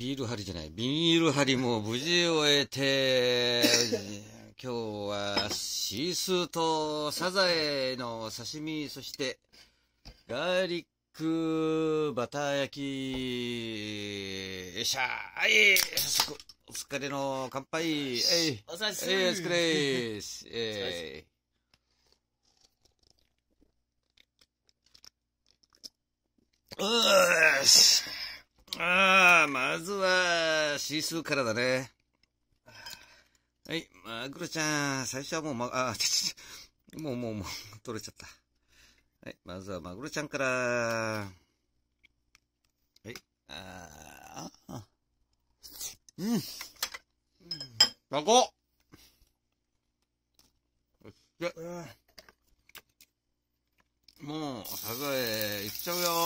ビール張りじゃない、ビール張りも無事終えて、今日はシースーとサザエの刺身、そしてガーリックバター焼き、よっしゃはい、早速、お疲れの乾杯、えい、お疲れっえー、くれす、えー うーしまずは、シースーからだね。はい、マグロちゃん、最初はもうま、あ、ち ちもうもうもう、取れちゃった。はい、まずはマグロちゃんから、はい、ああ、うん。最高よもう、サザエ、行っちゃうよ